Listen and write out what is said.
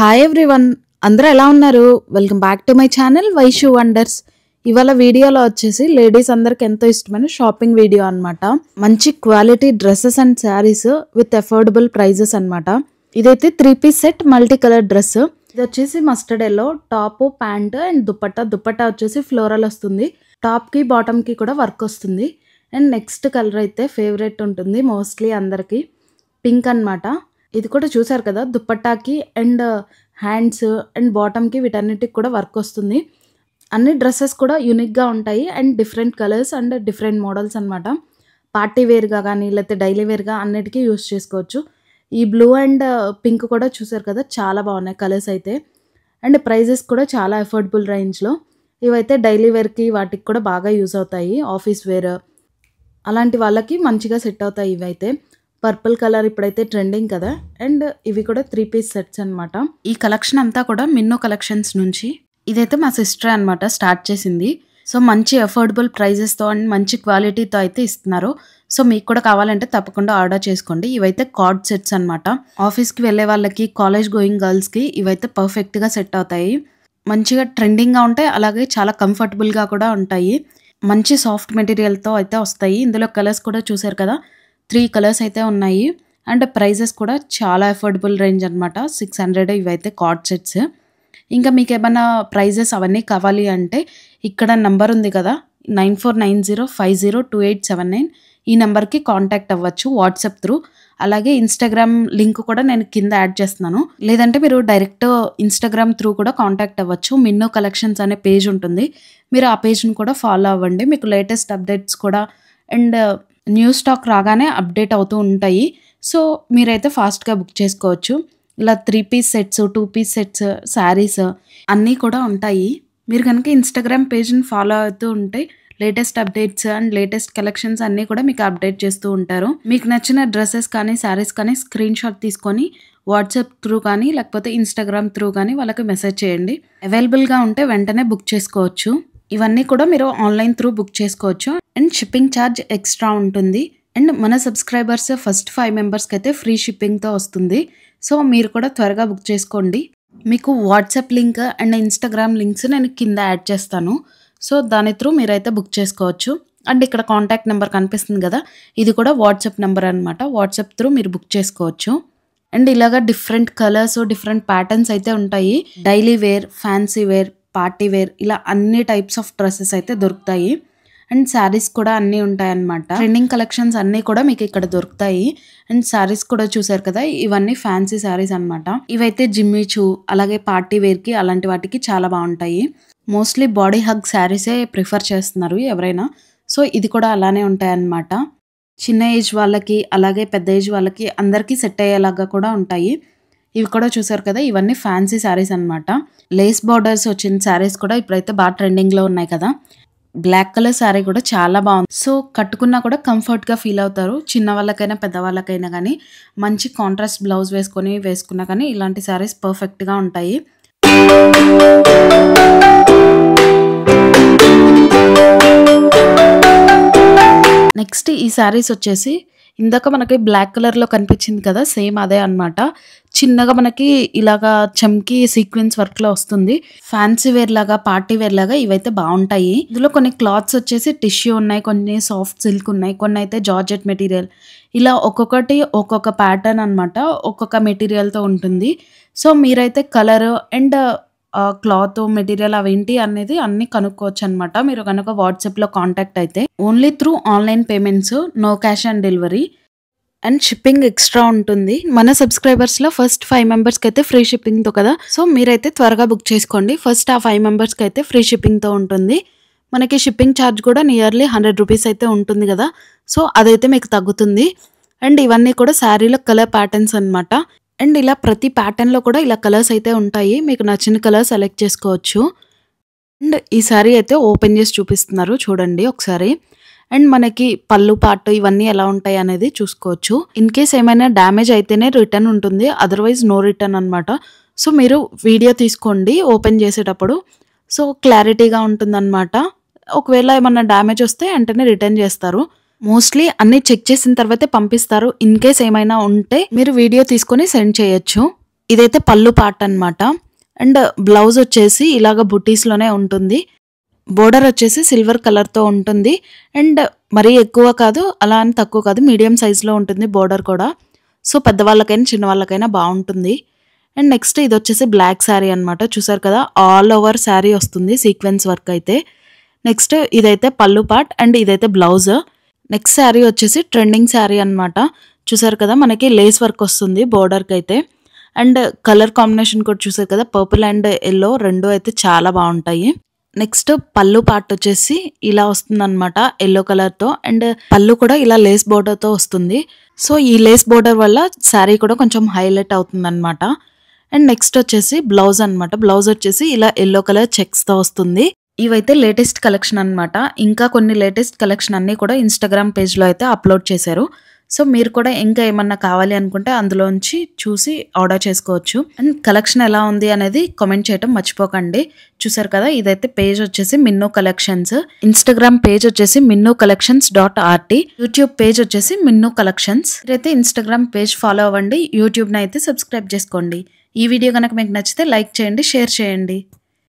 hi everyone అందరూ ఎలా ఉన్నారు welcome back to my channel Vaishu wonders ఇవాళ వీడియోలో వచ్చేసి లేడీస్ అందరికి ఎంతో ఇష్టమైన షాపింగ్ వీడియో అనమాట మంచి quality dresses and saris with affordable prices అనమాట ఇదైతే three piece set multi colour dress ఇది వచ్చేసి mustard yellow top pant and dupatta dupatta వచ్చేసి ఫ్లోరల్ వస్తుంది టాప్కి బాటమ్కి కూడా వర్క్ వస్తుంది అండ్ నెక్స్ట్ కలర్ అయితే ఫేవరెట్ ఉంటుంది మోస్ట్లీ అందరికీ పింక్ అనమాట ఇది కూడా చూసారు కదా దుప్పట్టాకి అండ్ హ్యాండ్స్ అండ్ బాటమ్కి వీటన్నిటికి కూడా వర్క్ వస్తుంది అన్ని డ్రెస్సెస్ కూడా యూనిక్గా ఉంటాయి and different colours and different models అనమాట పార్టీ వేర్గా కానీ లేకపోతే డైలీ వేర్గా అన్నిటికీ యూస్ చేసుకోవచ్చు ఈ బ్లూ అండ్ పింక్ కూడా చూసారు కదా చాలా బాగున్నాయి కలర్స్ అయితే అండ్ ప్రైజెస్ కూడా చాలా అఫోర్డబుల్ రేంజ్లో ఇవైతే డైలీ వేర్కి వాటికి కూడా బాగా యూజ్ అవుతాయి ఆఫీస్ వేర్ అలాంటి వాళ్ళకి మంచిగా సెట్ అవుతాయి ఇవైతే పర్పుల్ కలర్ ఇప్పుడైతే ట్రెండింగ్ కదా అండ్ ఇవి కూడా త్రీ పీస్ సెట్స్ అనమాట ఈ కలెక్షన్ అంతా కూడా మిన్నో కలెక్షన్స్ నుంచి ఇదైతే మా సిస్టర్ అనమాట స్టార్ట్ చేసింది సో మంచి అఫోర్డబుల్ ప్రైజెస్తో అండ్ మంచి క్వాలిటీతో అయితే ఇస్తున్నారు సో మీకు కూడా కావాలంటే తప్పకుండా ఆర్డర్ చేసుకోండి ఇవైతే కార్డ్ సెట్స్ అనమాట ఆఫీస్కి వెళ్ళే వాళ్ళకి కాలేజ్ గోయింగ్ గర్ల్స్కి ఇవైతే పర్ఫెక్ట్గా సెట్ అవుతాయి మంచిగా ట్రెండింగ్గా ఉంటాయి అలాగే చాలా కంఫర్టబుల్గా కూడా ఉంటాయి మంచి సాఫ్ట్ మెటీరియల్తో అయితే వస్తాయి ఇందులో కలర్స్ కూడా చూసారు కదా త్రీ కలర్స్ అయితే ఉన్నాయి అండ్ ప్రైజెస్ కూడా చాలా అఫోర్డబుల్ రేంజ్ అనమాట సిక్స్ హండ్రెడ్ ఇవైతే కార్డ్ సెట్స్ ఇంకా మీకు ఏమైనా ప్రైజెస్ అవన్నీ కావాలి అంటే ఇక్కడ నంబర్ ఉంది కదా nine four nine zero five zero two eight seven nine ఈ నెంబర్కి కాంటాక్ట్ అవ్వచ్చు వాట్సాప్ త్రూ అలాగే ఇన్స్టాగ్రామ్ లింక్ కూడా నేను కింద యాడ్ చేస్తున్నాను లేదంటే మీరు డైరెక్ట్ ఇన్స్టాగ్రామ్ త్రూ కూడా కాంటాక్ట్ అవ్వచ్చు మిన్నో కలెక్షన్స్ అనే పేజ్ ఉంటుంది మీరు ఆ పేజ్ని కూడా ఫాలో అవ్వండి మీకు లేటెస్ట్ అప్డేట్స్ కూడా అండ్ న్యూ స్టాక్ రాగానే అప్డేట్ అవుతూ ఉంటాయి సో మీరైతే ఫాస్ట్గా బుక్ చేసుకోవచ్చు ఇలా three piece sets two piece sets saris అన్నీ కూడా ఉంటాయి మీరు కనుక ఇన్స్టాగ్రామ్ పేజ్ని ఫాలో అవుతూ ఉంటే latest updates and latest collections అన్నీ కూడా మీకు అప్డేట్ చేస్తూ ఉంటారు మీకు నచ్చిన డ్రెస్సెస్ కానీ శారీస్ కానీ స్క్రీన్ షాట్ తీసుకొని వాట్సాప్ త్రూ కానీ లేకపోతే ఇన్స్టాగ్రామ్ త్రూ కానీ వాళ్ళకి మెసేజ్ చేయండి అవైలబుల్గా ఉంటే వెంటనే బుక్ చేసుకోవచ్చు ఇవన్నీ కూడా మీరు ఆన్లైన్ త్రూ బుక్ చేసుకోవచ్చు అండ్ షిప్పింగ్ ఛార్జ్ ఎక్స్ట్రా ఉంటుంది అండ్ మన సబ్స్క్రైబర్స్ ఫస్ట్ ఫైవ్ మెంబర్స్కి అయితే ఫ్రీ షిప్పింగ్తో వస్తుంది సో మీరు కూడా త్వరగా బుక్ చేసుకోండి మీకు WhatsApp link and Instagram links నేను కింద యాడ్ చేస్తాను సో దాని త్రూ మీరైతే బుక్ చేసుకోవచ్చు అండ్ ఇక్కడ కాంటాక్ట్ నెంబర్ కనిపిస్తుంది కదా ఇది కూడా వాట్సాప్ నెంబర్ అనమాట వాట్సాప్ త్రూ మీరు బుక్ చేసుకోవచ్చు అండ్ ఇలాగ డిఫరెంట్ కలర్స్ డిఫరెంట్ ప్యాటర్న్స్ అయితే ఉంటాయి daily wear fancy wear party wear ఇలా అన్ని టైప్స్ ఆఫ్ డ్రెస్సెస్ అయితే దొరుకుతాయి అండ్ శారీస్ కూడా అన్నీ ఉంటాయి అన్నమాట ట్రెండింగ్ కలెక్షన్స్ అన్నీ కూడా మీకు ఇక్కడ దొరుకుతాయి అండ్ శారీస్ కూడా చూసారు కదా ఇవన్నీ ఫ్యాన్సీ శారీస్ అనమాట ఇవైతే చూ అలాగే పార్టీ వేర్కి అలాంటి వాటికి చాలా బాగుంటాయి మోస్ట్లీ బాడీ హగ్ శారీసే ప్రిఫర్ చేస్తున్నారు ఎవరైనా సో ఇది కూడా అలానే ఉంటాయన్నమాట చిన్న ఏజ్ వాళ్ళకి అలాగే పెద్ద ఏజ్ వాళ్ళకి అందరికీ సెట్ అయ్యేలాగా కూడా ఉంటాయి ఇవి కూడా చూసారు కదా ఇవన్నీ ఫ్యాన్సీ శారీస్ అనమాట లేస్ బార్డర్స్ వచ్చిన శారీస్ కూడా ఇప్పుడైతే బాగా ట్రెండింగ్లో ఉన్నాయి కదా బ్లాక్ కలర్ శారీ కూడా చాలా బాగుంది సో కట్టుకున్నా కూడా కంఫర్ట్గా ఫీల్ అవుతారు చిన్న వాళ్ళకైనా పెద్దవాళ్ళకైనా కానీ మంచి కాంట్రాస్ట్ బ్లౌజ్ వేసుకొని వేసుకున్నా కానీ ఇలాంటి శారీస్ పర్ఫెక్ట్గా ఉంటాయి నెక్స్ట్ ఈ శారీస్ వచ్చేసి ఇందాక మనకి బ్లాక్ కలర్లో కనిపించింది కదా సేమ్ అదే అనమాట చిన్నగా మనకి ఇలాగా చమ్కి సీక్వెన్స్ వర్క్లో వస్తుంది ఫ్యాన్సీ వేర్ లాగా పార్టీ వేర్ లాగా ఇవైతే బాగుంటాయి ఇందులో కొన్ని క్లాత్స్ వచ్చేసి టిష్యూ ఉన్నాయి కొన్ని సాఫ్ట్ సిల్క్ ఉన్నాయి కొన్ని అయితే జార్జెట్ మెటీరియల్ ఇలా ఒక్కొక్కటి ఒక్కొక్క ప్యాటర్న్ అనమాట ఒక్కొక్క మెటీరియల్తో ఉంటుంది సో మీరైతే కలర్ అండ్ క్లాత్ మెటీరియల్ అవేంటి అనేది అన్ని కనుక్కోవచ్చు అనమాట మీరు కనుక వాట్సాప్లో కాంటాక్ట్ అయితే only through online payments no cash on delivery and shipping extra ఉంటుంది మన సబ్స్క్రైబర్స్లో ఫస్ట్ ఫైవ్ మెంబర్స్కి అయితే ఫ్రీ షిప్పింగ్తో కదా సో మీరైతే త్వరగా బుక్ చేసుకోండి ఫస్ట్ ఆ ఫైవ్ మెంబర్స్కి అయితే ఫ్రీ షిప్పింగ్తో ఉంటుంది మనకి షిప్పింగ్ ఛార్జ్ కూడా నియర్లీ హండ్రెడ్ రూపీస్ అయితే ఉంటుంది కదా సో అదైతే మీకు తగ్గుతుంది అండ్ ఇవన్నీ కూడా శారీలో కలర్ ప్యాటర్న్స్ అనమాట అండ్ ఇలా ప్రతి ప్యాటర్న్లో కూడా ఇలా కలర్స్ అయితే ఉంటాయి మీకు నచ్చిన కలర్ సెలెక్ట్ చేసుకోవచ్చు అండ్ ఈ అయితే ఓపెన్ చేసి చూపిస్తున్నారు చూడండి ఒకసారి అండ్ మనకి పళ్ళు పాటు ఇవన్నీ ఎలా ఉంటాయి అనేది చూసుకోవచ్చు ఇన్ కేస్ ఏమైనా డ్యామేజ్ అయితేనే రిటర్న్ ఉంటుంది అదర్వైజ్ నో రిటర్న్ అనమాట సో మీరు వీడియో తీసుకోండి ఓపెన్ చేసేటప్పుడు సో క్లారిటీగా ఉంటుందన్నమాట ఒకవేళ ఏమన్నా డ్యామేజ్ వస్తే వెంటనే రిటర్న్ చేస్తారు మోస్ట్లీ అన్ని చెక్ చేసిన తర్వాతే పంపిస్తారు ఇన్ కేస్ ఏమైనా ఉంటే మీరు వీడియో తీసుకొని సెండ్ చేయొచ్చు ఇదైతే పళ్ళు పార్ట్ అనమాట అండ్ బ్లౌజ్ వచ్చేసి ఇలాగ బుటీస్లోనే ఉంటుంది బోర్డర్ వచ్చేసి సిల్వర్ కలర్తో ఉంటుంది అండ్ మరీ ఎక్కువ కాదు అలా అని తక్కువ కాదు మీడియం సైజులో ఉంటుంది బోర్డర్ కూడా సో పెద్దవాళ్ళకైనా చిన్నవాళ్ళకైనా బాగుంటుంది అండ్ నెక్స్ట్ ఇది వచ్చేసి బ్లాక్ శారీ అనమాట చూసారు కదా ఆల్ ఓవర్ శారీ వస్తుంది సీక్వెన్స్ వర్క్ అయితే నెక్స్ట్ ఇదైతే పళ్ళు పార్ట్ అండ్ ఇదైతే బ్లౌజ్ నెక్స్ట్ శారీ వచ్చేసి ట్రెండింగ్ శారీ అనమాట చూసారు కదా మనకి లేస్ వర్క్ వస్తుంది బోర్డర్కి అయితే అండ్ కలర్ కాంబినేషన్ కూడా చూసారు కదా పర్పుల్ అండ్ ఎల్లో రెండు అయితే చాలా బాగుంటాయి నెక్స్ట్ పళ్ళు పార్ట్ వచ్చేసి ఇలా వస్తుందన్నమాట ఎల్లో కలర్తో అండ్ పళ్ళు కూడా ఇలా లేస్ బోర్డర్తో వస్తుంది సో ఈ లేస్ బోర్డర్ వల్ల శారీ కూడా కొంచెం హైలైట్ అవుతుందన్నమాట అండ్ నెక్స్ట్ వచ్చేసి బ్లౌజ్ అనమాట బ్లౌజ్ వచ్చేసి ఇలా ఎల్లో కలర్ చెక్స్తో వస్తుంది ఇవైతే లేటెస్ట్ కలెక్షన్ అనమాట ఇంకా కొన్ని లేటెస్ట్ కలెక్షన్ అన్నీ కూడా ఇన్స్టాగ్రామ్ పేజ్లో అయితే అప్లోడ్ చేశారు సో మీరు కూడా ఇంకా ఏమన్నా కావాలి అనుకుంటే అందులోంచి చూసి ఆర్డర్ చేసుకోవచ్చు అండ్ కలెక్షన్ ఎలా ఉంది అనేది కామెంట్ చేయటం మర్చిపోకండి చూసారు కదా ఇదైతే పేజ్ వచ్చేసి మిన్నో కలెక్షన్స్ ఇన్స్టాగ్రామ్ పేజ్ వచ్చేసి Minno collections dot RT YouTube page వచ్చేసి మిన్నో కలెక్షన్స్ ఇదైతే ఇన్స్టాగ్రామ్ పేజ్ ఫాలో అవ్వండి యూట్యూబ్ని అయితే సబ్స్క్రైబ్ చేసుకోండి ఈ వీడియో కనుక మీకు నచ్చితే లైక్ చేయండి షేర్ చేయండి